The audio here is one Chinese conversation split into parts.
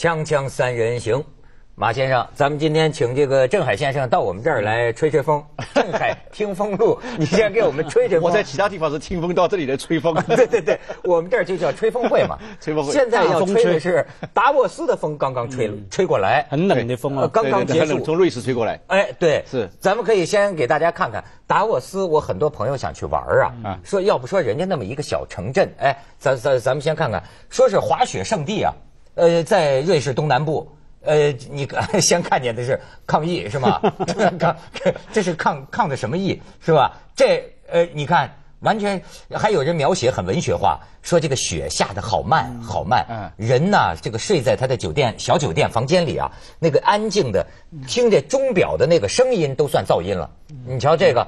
锵锵三人行，马先生，咱们今天请这个郑海先生到我们这儿来吹吹风。郑海听风路，你先给我们吹吹风。我在其他地方是听风，到这里来吹风。对对对，我们这儿就叫吹风会嘛。吹风会，现在要吹的是达沃斯的风，刚刚吹吹过来，很冷的风啊，刚刚结束，从瑞士吹过来。哎，对，是。咱们可以先给大家看看达沃斯，我很多朋友想去玩啊。啊。说要不说人家那么一个小城镇，哎，咱咱咱们先看看，说是滑雪圣地啊。呃，在瑞士东南部，呃，你 先看见的是抗议是吗？这是抗抗的什么议是吧？这呃，你看，完全还有人描写很文学化，说这个雪下的好慢好慢，嗯，人呢，这个睡在他的酒店小酒店房间里啊，那个安静的，听着钟表的那个声音都算噪音了。你瞧这个，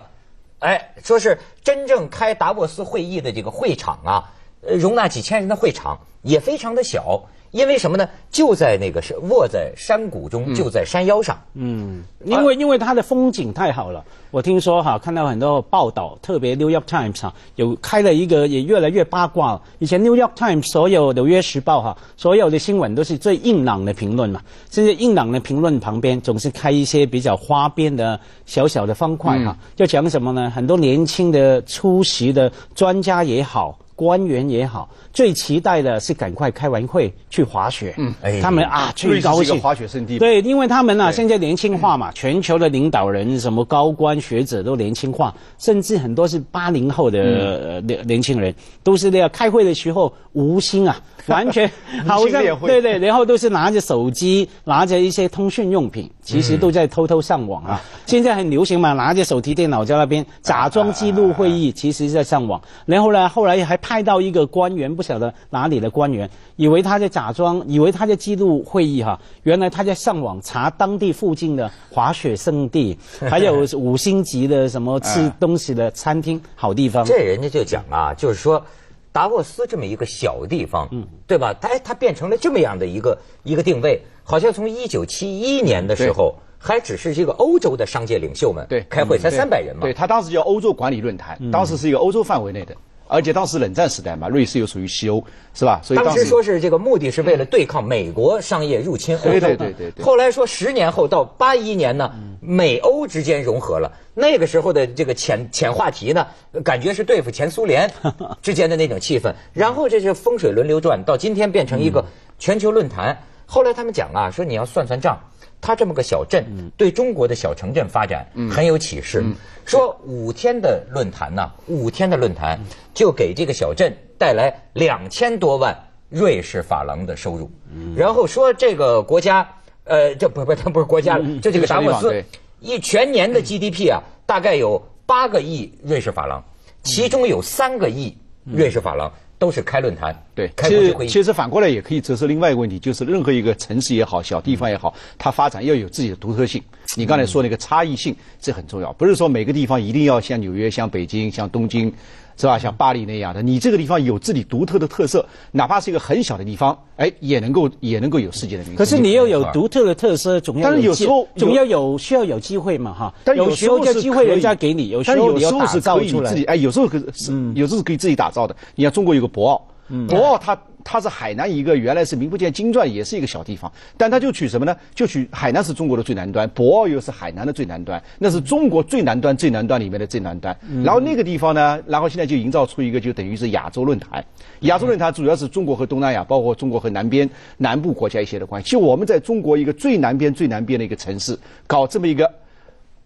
哎，说是真正开达沃斯会议的这个会场啊，容纳几千人的会场也非常的小。因为什么呢？就在那个是卧在山谷中，就在山腰上。嗯，因为因为它的风景太好了。我听说哈，看到很多报道，特别《New York Times》啊，有开了一个也越来越八卦。以前《New York Times》所有《纽约时报》哈，所有的新闻都是最硬朗的评论嘛。现在硬朗的评论旁边总是开一些比较花边的小小的方块哈，就讲什么呢？很多年轻的出席的专家也好。官员也好，最期待的是赶快开完会去滑雪。嗯，他们啊最高兴滑雪圣地。对，因为他们啊，现在年轻化嘛，全球的领导人什么高官学者都年轻化，甚至很多是八零后的年年轻人，都是那样开会的时候无心啊，完全好像对对，然后都是拿着手机，拿着一些通讯用品，其实都在偷偷上网啊。现在很流行嘛，拿着手提电脑在那边假装记录会议，其实在上网。然后呢，后来还。派到一个官员，不晓得哪里的官员，以为他在假装，以为他在记录会议哈。原来他在上网查当地附近的滑雪胜地，还有五星级的什么吃东西的餐厅，好地方。这人家就讲啊，就是说，达沃斯这么一个小地方，嗯，对吧？他它变成了这么样的一个一个定位，好像从一九七一年的时候，还只是一个欧洲的商界领袖们对开会才三百人嘛。对他当时叫欧洲管理论坛，当时是一个欧洲范围内的。而且当时冷战时代嘛，瑞士又属于西欧，是吧？所以当时说是这个目的是为了对抗美国商业入侵欧洲对。后来说十年后到八一年呢，美欧之间融合了。那个时候的这个浅浅话题呢，感觉是对付前苏联 之间的那种气氛。然后这是风水轮流转，到今天变成一个全球论坛。后来他们讲啊，说你要算算账。它这么个小镇，对中国的小城镇发展很有启示。说五天的论坛呢，五天的论坛就给这个小镇带来两千多万瑞士法郎的收入。然后说这个国家，呃，这不不不是国家了，这个达沃斯，一全年的 GDP 啊，大概有八个亿瑞士法郎，其中有三个亿。瑞士法郎都是开论坛，对，其实其实反过来也可以折射另外一个问题，就是任何一个城市也好，小地方也好，它发展要有自己的独特性。你刚才说那个差异性，这很重要，不是说每个地方一定要像纽约、像北京、像东京。是吧？像巴黎那样的，你这个地方有自己独特的特色，哪怕是一个很小的地方，哎，也能够也能够有世界的名可是你要有独特的特色，总要有但是有时候总要有需要有机会嘛哈？但有时候有机会人家给你，有时候你要打造出来。哎，有时候是，有时候可以自己打造的。你看中国有个博鳌。博鳌，它它是海南一个，原来是名不见经传，也是一个小地方，但它就取什么呢？就取海南是中国的最南端，博鳌又是海南的最南端，那是中国最南端最南端里面的最南端。然后那个地方呢，然后现在就营造出一个就等于是亚洲论坛。亚洲论坛主要是中国和东南亚，包括中国和南边南部国家一些的关系。就我们在中国一个最南边最南边的一个城市搞这么一个。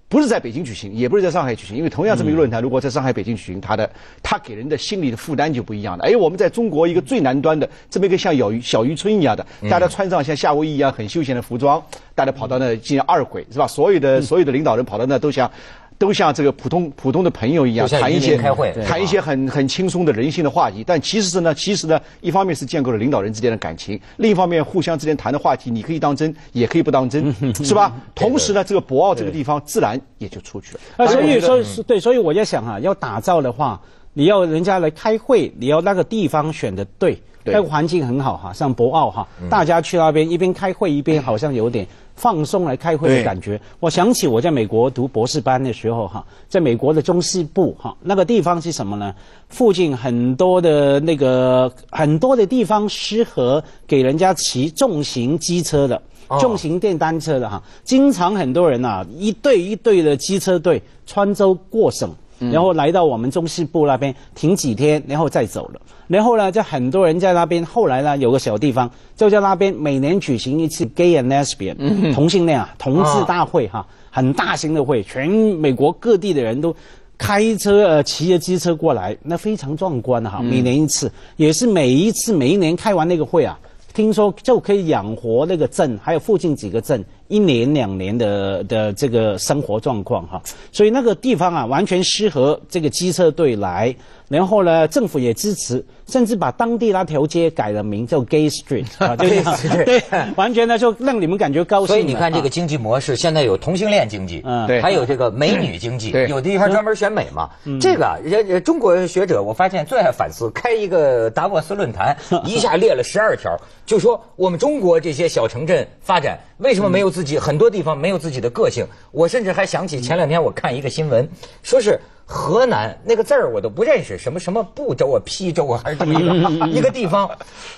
不是在北京举行，也不是在上海举行，因为同样这么一个论坛，如果在上海、北京举行，它的它给人的心理的负担就不一样了。哎，我们在中国一个最南端的这么一个像小渔小渔村一样的，大家穿上像夏威夷一样很休闲的服装，大家跑到那进行二轨，是吧？所有的所有的领导人跑到那都想。都像这个普通普通的朋友一样，谈一些开会，谈一些很很轻松的人性的话题，但其实是呢，其实呢，一方面是建构了领导人之间的感情，另一方面互相之间谈的话题，你可以当真，也可以不当真，是吧？同时呢，这个博鳌这个地方自然也就出去了。啊，所以你说是对，所以我在想哈，要打造的话，你要人家来开会，你要那个地方选的对，那个环境很好哈，像博鳌哈，大家去那边一边开会一边好像有点。放松来开会的感觉，我想起我在美国读博士班的时候，哈，在美国的中西部，哈，那个地方是什么呢？附近很多的那个很多的地方适合给人家骑重型机车的，重型电单车的，哈，经常很多人啊，一队一队的机车队穿州过省。然后来到我们中西部那边停几天，然后再走了。然后呢，就很多人在那边。后来呢，有个小地方就在那边，每年举行一次 Gay and Lesbian 同性恋啊同志大会哈，很大型的会，全美国各地的人都开车呃骑着机车过来，那非常壮观哈。每年一次，也是每一次每一年开完那个会啊，听说就可以养活那个镇还有附近几个镇。一年两年的的这个生活状况哈，所以那个地方啊，完全适合这个机车队来。然后呢，政府也支持，甚至把当地那条街改了名叫 Gay Street 啊，对 对，完全呢就让你们感觉高兴。所以你看这个经济模式，现在有同性恋经济，嗯，对，还有这个美女经济，有的地方专门选美嘛。这个人中国学者我发现最爱反思，开一个达沃斯论坛，一下列了十二条，就说我们中国这些小城镇发展为什么没有？自己很多地方没有自己的个性，我甚至还想起前两天我看一个新闻，说是河南那个字儿我都不认识，什么什么不州啊、邳州啊还是怎么 一个地方，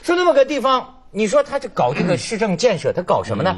说那么个地方，你说他这搞这个市政建设，他搞什么呢？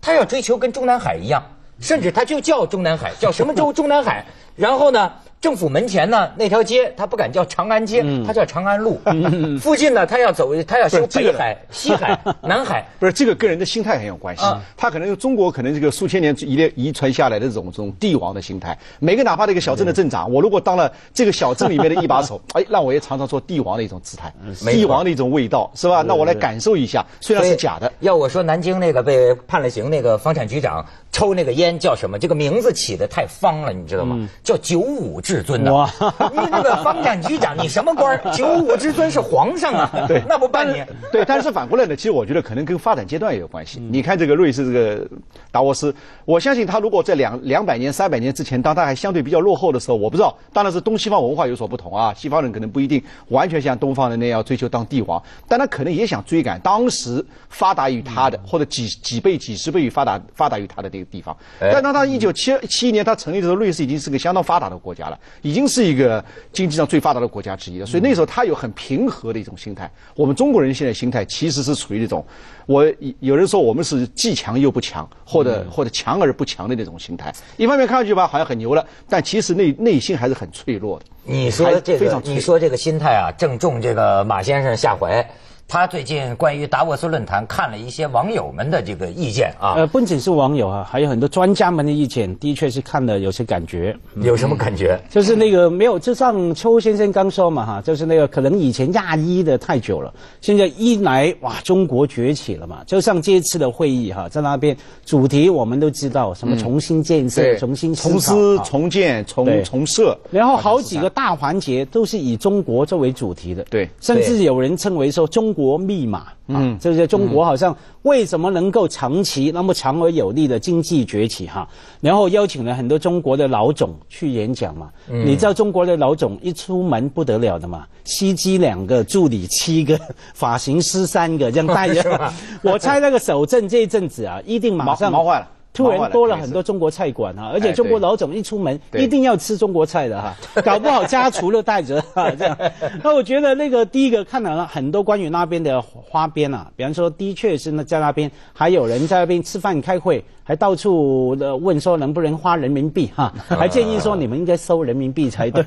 他要追求跟中南海一样，甚至他就叫中南海，叫什么州 中南海，然后呢？政府门前呢，那条街他不敢叫长安街，他叫长安路。附近呢，他要走，他要修北海、西海、南海。不是这个跟人的心态很有关系，他可能中国可能这个数千年遗遗传下来的这种这种帝王的心态。每个哪怕这个小镇的镇长，我如果当了这个小镇里面的一把手，哎，那我也常常做帝王的一种姿态，帝王的一种味道，是吧？那我来感受一下，虽然是假的。要我说，南京那个被判了刑那个房产局长。抽那个烟叫什么？这个名字起的太方了，你知道吗？叫九五至尊的。你那个方展局长，你什么官？九五至尊是皇上啊。对，那不办你。对，但是反过来呢，其实我觉得可能跟发展阶段也有关系。你看这个瑞士这个达沃斯，我相信他如果在两两百年、三百年之前，当他还相对比较落后的时候，我不知道，当然是东西方文化有所不同啊。西方人可能不一定完全像东方人那样追求当帝王，但他可能也想追赶当时发达于他的，或者几几倍、几十倍于发达发达于他的地。地方，但当他一九七七一年他成立的时候，瑞士已经是个相当发达的国家了，已经是一个经济上最发达的国家之一了。所以那时候他有很平和的一种心态。我们中国人现在心态其实是处于一种，我有人说我们是既强又不强，或者或者强而不强的那种心态。一方面看上去吧好像很牛了，但其实内内心还是很脆弱的。你说这个，你说这个心态啊，正中这个马先生下怀。他最近关于达沃斯论坛看了一些网友们的这个意见啊，呃不仅是网友啊，还有很多专家们的意见，的确是看了有些感觉，有什么感觉？就是那个没有，就像邱先生刚说嘛哈，就是那个可能以前亚一的太久了，现在一来哇，中国崛起了嘛。就像这次的会议哈，在那边主题我们都知道，什么重新建设、重新重思重建、重重设，然后好几个大环节都是以中国作为主题的，对，甚至有人称为说中。国。国密码啊，就是中国好像为什么能够长期那么长而有力的经济崛起哈？然后邀请了很多中国的老总去演讲嘛。你知道中国的老总一出门不得了的嘛，司机两个，助理七个，发型师三个，这样带着。我猜那个守正这一阵子啊，一定马上毛坏了。突然多了很多中国菜馆啊，而且中国老总一出门一定要吃中国菜的哈，搞不好家厨都带着哈这样。那我觉得那个第一个看到了很多关于那边的花边啊，比方说的确是那在那边还有人在那边吃饭开会。还到处问说能不能花人民币哈，还建议说你们应该收人民币才对。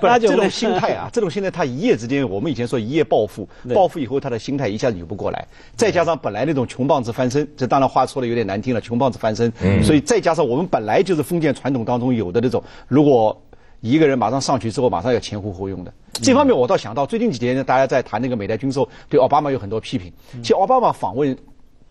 本 来 这种心态啊，这种心态他一夜之间，我们以前说一夜暴富，暴富以后他的心态一下子扭不过来。再加上本来那种穷棒子翻身，这当然话说的有点难听了，穷棒子翻身。所以再加上我们本来就是封建传统当中有的那种，如果一个人马上上去之后，马上要前呼后拥的。这方面我倒想到，最近几年大家在谈那个美台军售，对奥巴马有很多批评。其实奥巴马访问。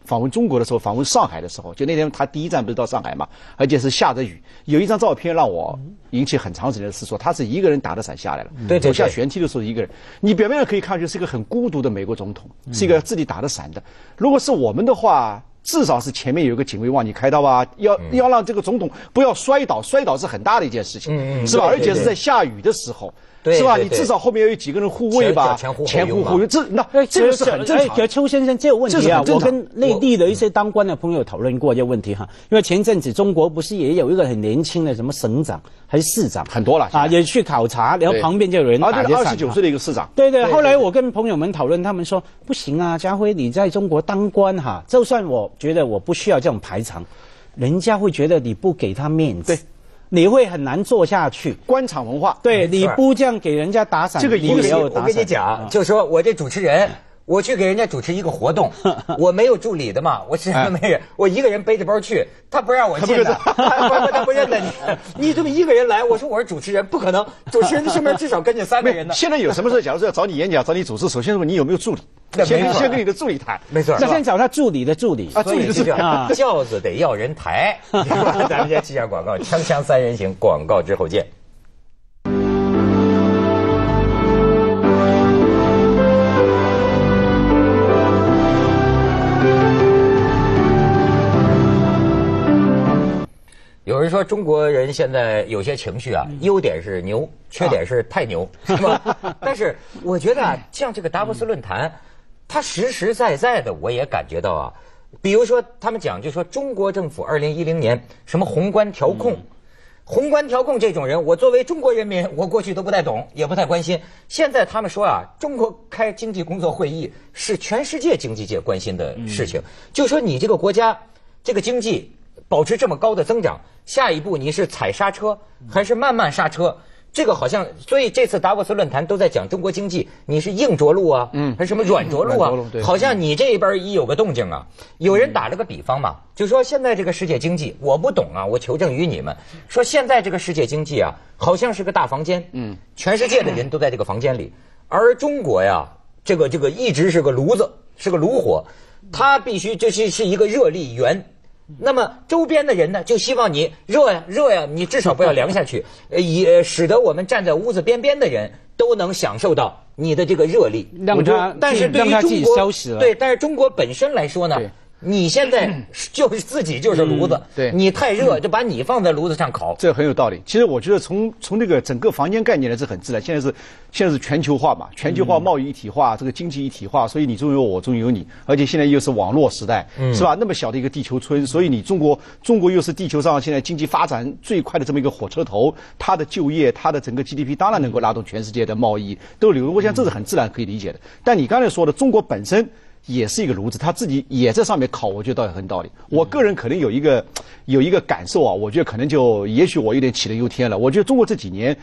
访问中国的时候，访问上海的时候，就那天他第一站不是到上海嘛？而且是下着雨，有一张照片让我引起很长时间的思索。他是一个人打着伞下来了，对、走下舷梯的时候一个人。你表面上可以看去是一个很孤独的美国总统，是一个自己打着伞的。如果是我们的话，至少是前面有一个警卫望你开道啊，要要让这个总统不要摔倒，摔倒是很大的一件事情，是吧？而且是在下雨的时候。是吧？你至少后面要有几个人护卫吧。前前后卫，这那哎，这个是很正常。哎，邱先生，这个问题啊，我跟内地的一些当官的朋友讨论过这个问题哈。因为前阵子中国不是也有一个很年轻的什么省长还是市长？很多了啊，也去考察，然后旁边就有人。啊，对，二十九岁的一个市长。对对。后来我跟朋友们讨论，他们说不行啊，家辉，你在中国当官哈，就算我觉得我不需要这种排场，人家会觉得你不给他面子。对。你会很难做下去，官场文化。对，你不这样给人家打伞，这个也没有打伞。我跟你讲，就说我这主持人，我去给人家主持一个活动，我没有助理的嘛，我身上没人，我一个人背着包去，他不让我进来，他不认得你，你这么一个人来，我说我是主持人，不可能。主持人身边至少跟着三个人呢。现在有什么事？假如说要找你演讲，找你主持，首先问你有没有助理。先先跟你的助理谈，没错，那先找他助理的助理啊，助理的助理啊，轿子得要人抬。咱们家记下广告，锵锵三人行，广告之后见。有人说中国人现在有些情绪啊，优点是牛，缺点是太牛，是吧？但是我觉得啊，像这个达沃斯论坛。他实实在在的，我也感觉到啊，比如说他们讲，就说中国政府二零一零年什么宏观调控，宏观调控这种人，我作为中国人民，我过去都不太懂，也不太关心。现在他们说啊，中国开经济工作会议是全世界经济界关心的事情，就说你这个国家这个经济保持这么高的增长，下一步你是踩刹车还是慢慢刹车？这个好像，所以这次达沃斯论坛都在讲中国经济，你是硬着陆啊，嗯，还是什么软着陆啊？好像你这一边一有个动静啊，有人打了个比方嘛，就说现在这个世界经济，我不懂啊，我求证于你们，说现在这个世界经济啊，好像是个大房间，嗯，全世界的人都在这个房间里，而中国呀，这个这个一直是个炉子，是个炉火，它必须这是是一个热力源。那么周边的人呢，就希望你热呀热呀，你至少不要凉下去，也使得我们站在屋子边边的人都能享受到你的这个热力。让它，但是对于中国，对，但是中国本身来说呢？你现在就是自己就是炉子，你太热就把你放在炉子上烤，这很有道理。其实我觉得从从这个整个房间概念来说很自然。现在是现在是全球化嘛，全球化贸易一体化，这个经济一体化，所以你中有我，我中有你。而且现在又是网络时代，是吧？那么小的一个地球村，所以你中国中国又是地球上现在经济发展最快的这么一个火车头，它的就业，它的整个 GDP 当然能够拉动全世界的贸易都流动。我想这是很自然可以理解的。但你刚才说的中国本身。也是一个炉子，他自己也在上面烤，我觉得倒也很有道理。我个人可能有一个有一个感受啊，我觉得可能就也许我有点杞人忧天了。我觉得中国这几年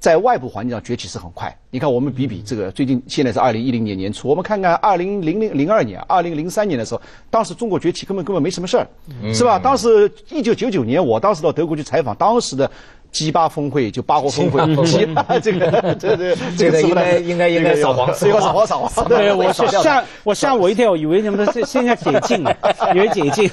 在外部环境上崛起是很快。你看，我们比比这个，最近现在是二零一零年年初，我们看看二零零零零二年、二零零三年的时候，当时中国崛起根本根本没什么事儿，是吧？当时一九九九年，我当时到德国去采访，当时的。鸡巴峰会就八国峰会，G8 这个，这个这个应该应该应该扫黄，是一扫黄扫黄。对我吓我吓我一天我以为什么的，是现在解禁了，以为解禁。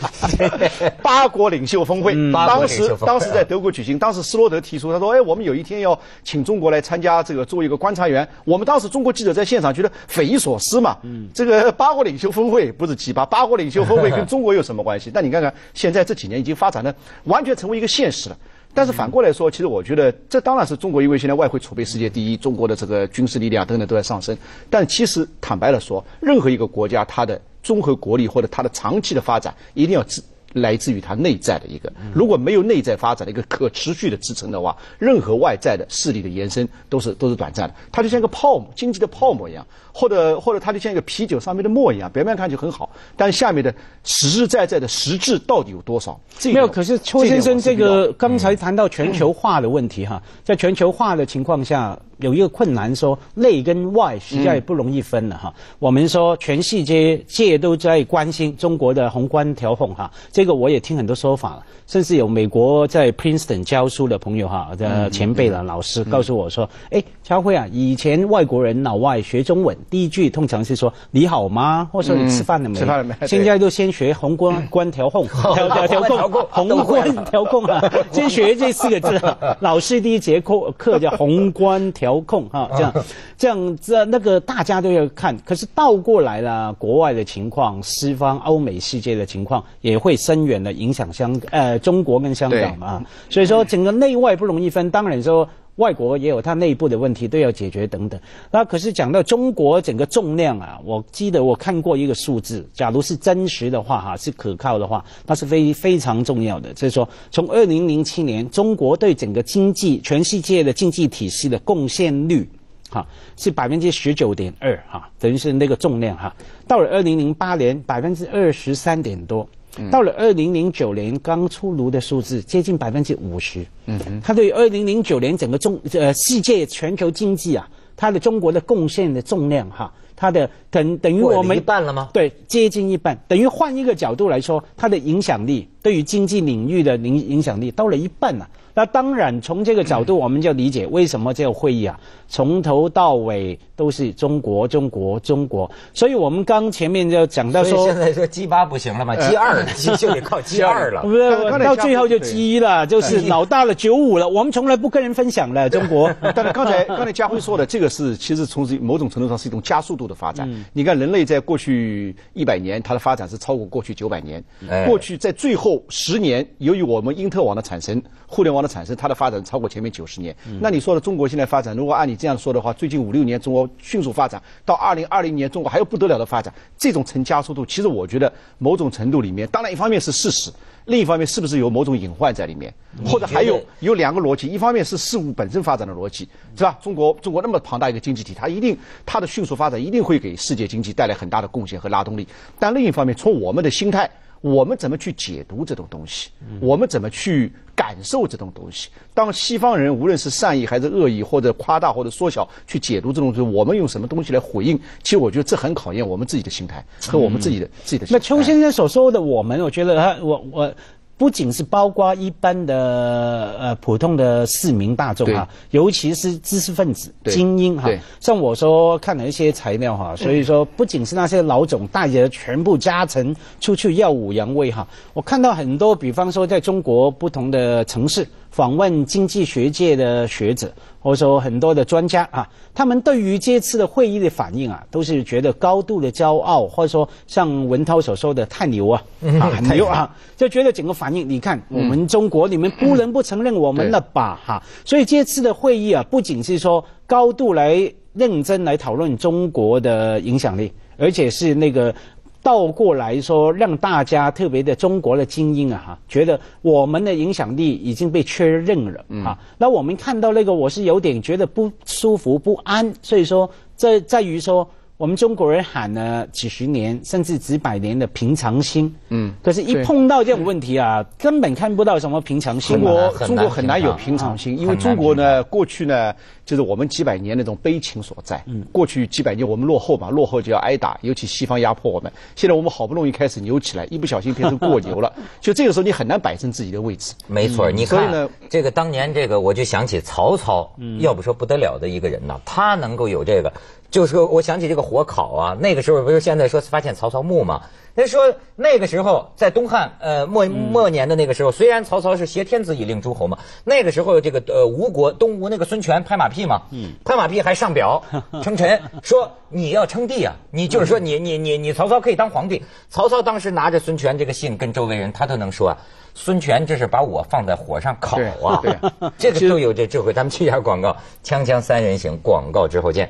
八国领袖峰会，当时当时在德国举行，当时斯罗德提出，他说：“哎，我们有一天要请中国来参加这个，做一个观察员。”我们当时中国记者在现场觉得匪夷所思嘛。嗯。这个八国领袖峰会不是鸡巴，八国领袖峰会跟中国有什么关系？但你看看现在这几年已经发展的完全成为一个现实了。但是反过来说，其实我觉得这当然是中国，因为现在外汇储备世界第一，中国的这个军事力量等等都在上升。但其实坦白的说，任何一个国家，它的综合国力或者它的长期的发展，一定要自来自于它内在的一个。如果没有内在发展的一个可持续的支撑的话，任何外在的势力的延伸都是都是短暂的。它就像一个泡沫，经济的泡沫一样。或者或者它就像一个啤酒上面的墨一样，表面看就很好，但下面的实实在在的实质到底有多少？没有。可是邱先生这个刚才谈到全球化的问题哈，在全球化的情况下有一个困难，说内跟外实在不容易分了哈。我们说全世界界都在关心中国的宏观调控哈，这个我也听很多说法了，甚至有美国在 Princeton 教书的朋友哈的前辈了老师告诉我说，哎，乔辉啊，以前外国人老外学中文。第一句通常是说你好吗，或者说你吃饭了没？吃饭了没？现在都先学宏观调控，调 调控，宏观调控啊，先学这四个字。老师第一节课叫宏观调控哈，这样这样这那个大家都要看。可是倒过来了，国外的情况，西方欧美世界的情况，也会深远的影响香呃中国跟香港啊。所以说，整个内外不容易分。当然说。外国也有它内部的问题，都要解决等等。那可是讲到中国整个重量啊，我记得我看过一个数字，假如是真实的话哈，是可靠的话，那是非非常重要的。所以说，从二零零七年，中国对整个经济、全世界的经济体系的贡献率，哈是百分之十九点二哈，等于是那个重量哈。到了二零零八年，百分之二十三点多。到了二零零九年刚出炉的数字，接近百分之五十。嗯，它对二零零九年整个中呃世界全球经济啊，它的中国的贡献的重量哈，它的等等于我们一半了吗？对，接近一半。等于换一个角度来说，它的影响力对于经济领域的影影响力到了一半了。那当然，从这个角度，我们就理解为什么这个会议啊，从头到尾都是中国，中国，中国。所以，我们刚前面就讲到说，现在说 G 八不行了嘛，G 二 就得靠 G 二了。不是到最后就 G 一了，就是老大了，九五了。我们从来不跟人分享了，中国。但是刚才刚才家辉说的这个是，其实从某种程度上是一种加速度的发展。你看，人类在过去一百年，它的发展是超过过去九百年。过去在最后十年，由于我们因特网的产生，互联网。产生它的发展超过前面九十年，那你说的中国现在发展，如果按你这样说的话，最近五六年中国迅速发展，到二零二零年中国还有不得了的发展，这种成加速度，其实我觉得某种程度里面，当然一方面是事实，另一方面是不是有某种隐患在里面，或者还有有两个逻辑，一方面是事物本身发展的逻辑，是吧？中国中国那么庞大一个经济体，它一定它的迅速发展一定会给世界经济带来很大的贡献和拉动力，但另一方面，从我们的心态，我们怎么去解读这种东西，我们怎么去？感受这种东西，当西方人无论是善意还是恶意，或者夸大或者缩小去解读这种东西，我们用什么东西来回应？其实我觉得这很考验我们自己的心态和我们自己的自己的。那邱先生所说的“我们”，我觉得他，我我。不仅是包括一般的呃普通的市民大众哈，尤其是知识分子精英哈，像我说看了一些材料哈，所以说不仅是那些老总带着全部家臣出去耀武扬威哈，我看到很多，比方说在中国不同的城市。访问经济学界的学者，或者说很多的专家啊，他们对于这次的会议的反应啊，都是觉得高度的骄傲，或者说像文涛所说的太牛啊，啊 太牛啊，就觉得整个反应，你看我们中国，你们不能不承认我们了吧哈。所以这次的会议啊，不仅是说高度来认真来讨论中国的影响力，而且是那个。倒过来说，让大家特别的中国的精英啊，哈，觉得我们的影响力已经被确认了，啊。那我们看到那个，我是有点觉得不舒服、不安，所以说在在于说。我们中国人喊了几十年，甚至几百年的平常心，嗯，可是，一碰到这种问题啊，根本看不到什么平常心。中国，中国很难有平常心，因为中国呢，过去呢，就是我们几百年那种悲情所在。嗯，过去几百年我们落后嘛，落后就要挨打，尤其西方压迫我们。现在我们好不容易开始牛起来，一不小心变成过牛了，就这个时候你很难摆正自己的位置。没错，你看，所以呢，这个当年这个我就想起曹操，嗯，要不说不得了的一个人呢，他能够有这个。就是说，我想起这个火烤啊，那个时候不是现在说发现曹操墓吗？他说那个时候在东汉，呃末末年的那个时候，虽然曹操是挟天子以令诸侯嘛，那个时候这个呃吴国东吴那个孙权拍马屁嘛，嗯，拍马屁还上表 称臣，说你要称帝啊，你就是说你你你你曹操可以当皇帝。曹操当时拿着孙权这个信跟周围人，他都能说，啊。孙权这是把我放在火上烤啊，对，这个都有这智慧。咱们去一下广告，锵锵三人行，广告之后见。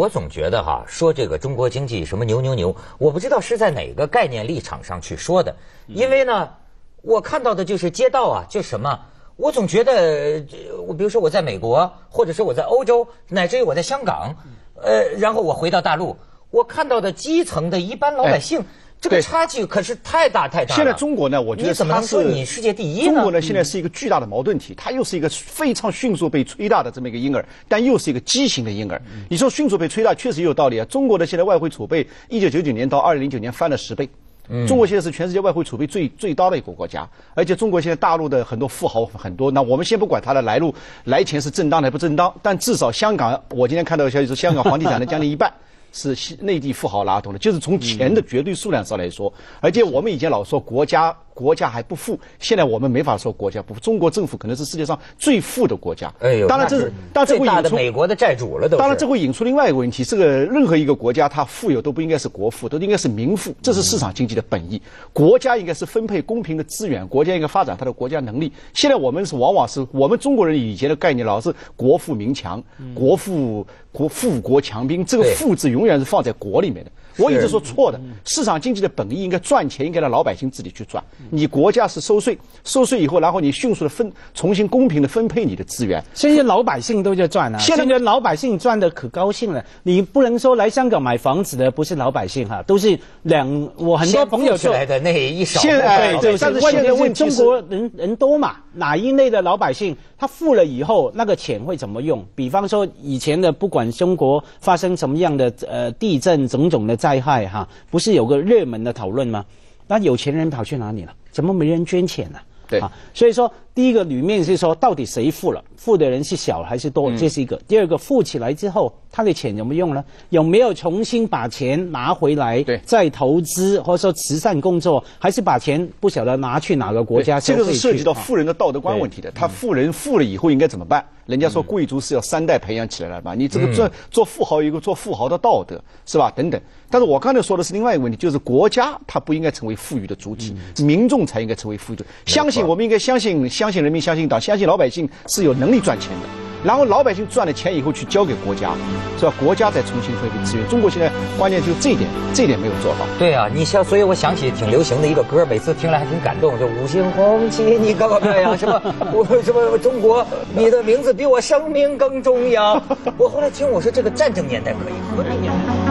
我总觉得哈，说这个中国经济什么牛牛牛，我不知道是在哪个概念立场上去说的，因为呢，我看到的就是街道啊，就什么，我总觉得，我比如说我在美国，或者说我在欧洲，乃至于我在香港，呃，然后我回到大陆，我看到的基层的一般老百姓。这个差距可是太大太大了。现在中国呢，我觉得怎么能说你世界第一呢？中国呢，现在是一个巨大的矛盾体，它又是一个非常迅速被吹大的这么一个婴儿，但又是一个畸形的婴儿。你说迅速被吹大确实有道理啊。中国的现在外汇储备，一九九九年到二零零九年翻了十倍，中国现在是全世界外汇储备最最高的一个国家，而且中国现在大陆的很多富豪很多，那我们先不管它的来路，来钱是正当的不正当，但至少香港，我今天看到的消息是香港房地产的将近一半。是内地富豪拉动的，就是从钱的绝对数量上来说，而且我们以前老说国家。国家还不富，现在我们没法说国家不。富，中国政府可能是世界上最富的国家。哎呦，当然这是引出美国的债主了。当然这会引出另外一个问题：，这个任何一个国家，它富有都不应该是国富，都应该是民富。这是市场经济的本意。国家应该是分配公平的资源，国家应该发展它的国家能力。现在我们是往往是，我们中国人以前的概念老是国富民强，国富国富国强兵，这个“富”字永远是放在国里面的。我一直说错的，市场经济的本意应该赚钱，应该让老百姓自己去赚。你国家是收税，收税以后，然后你迅速的分，重新公平的分配你的资源，现在老百姓都在赚啊！现在老百姓赚的可高兴了。你不能说来香港买房子的不是老百姓哈，都是两我很多朋友来的那一手。现在对，但是现在问题，中国人人多嘛，哪一类的老百姓他富了以后那个钱会怎么用？比方说以前的不管中国发生什么样的呃地震种种的灾害哈，不是有个热门的讨论吗？那有钱人跑去哪里了？怎么没人捐钱呢？对啊，所以说。第一个里面是说，到底谁富了？富的人是小还是多？这是一个。第二个，富起来之后，他的钱怎么用呢？有没有重新把钱拿回来，再投资或者说慈善工作？还是把钱不晓得拿去哪个国家？这个是涉及到富人的道德观问题的。他富人富了以后应该怎么办？人家说贵族是要三代培养起来的吧？你这个做做富豪有个做富豪的道德是吧？等等。但是我刚才说的是另外一个问题，就是国家它不应该成为富裕的主体，民众才应该成为富裕的。相信我们应该相信相。相信人民，相信党，相信老百姓是有能力赚钱的。然后老百姓赚了钱以后去交给国家，是吧？国家再重新分配资源。中国现在关键就这一点，这一点没有做好。对啊，你像，所以我想起挺流行的一个歌，每次听了还挺感动，就五星红旗你高高飘扬，什么 我什么中国，你的名字比我生命更重要。我后来听我说这个战争年代可以。